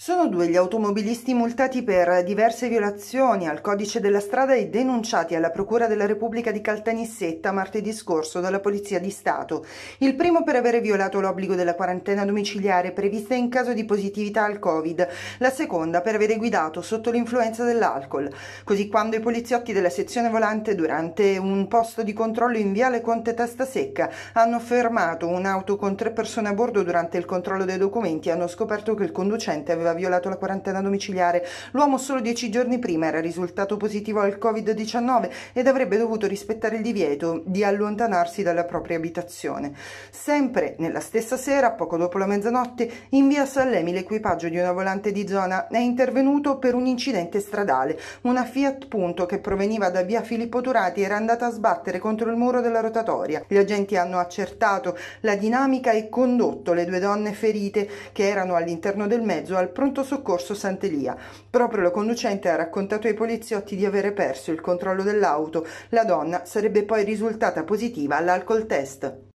Sono due gli automobilisti multati per diverse violazioni al codice della strada e denunciati alla Procura della Repubblica di Caltanissetta martedì scorso dalla Polizia di Stato. Il primo per aver violato l'obbligo della quarantena domiciliare prevista in caso di positività al Covid, la seconda per aver guidato sotto l'influenza dell'alcol. Così quando i poliziotti della sezione volante durante un posto di controllo in Viale Conte Tastasecca hanno fermato un'auto con tre persone a bordo durante il controllo dei documenti hanno scoperto che il conducente aveva aveva violato la quarantena domiciliare. L'uomo solo dieci giorni prima era risultato positivo al Covid-19 ed avrebbe dovuto rispettare il divieto di allontanarsi dalla propria abitazione. Sempre nella stessa sera, poco dopo la mezzanotte, in via Sallemi l'equipaggio di una volante di zona è intervenuto per un incidente stradale. Una Fiat Punto che proveniva da via Filippo Turati era andata a sbattere contro il muro della rotatoria. Gli agenti hanno accertato la dinamica e condotto le due donne ferite che erano all'interno del mezzo al pronto soccorso Sant'Elia. Proprio la conducente ha raccontato ai poliziotti di avere perso il controllo dell'auto. La donna sarebbe poi risultata positiva all'alcol test.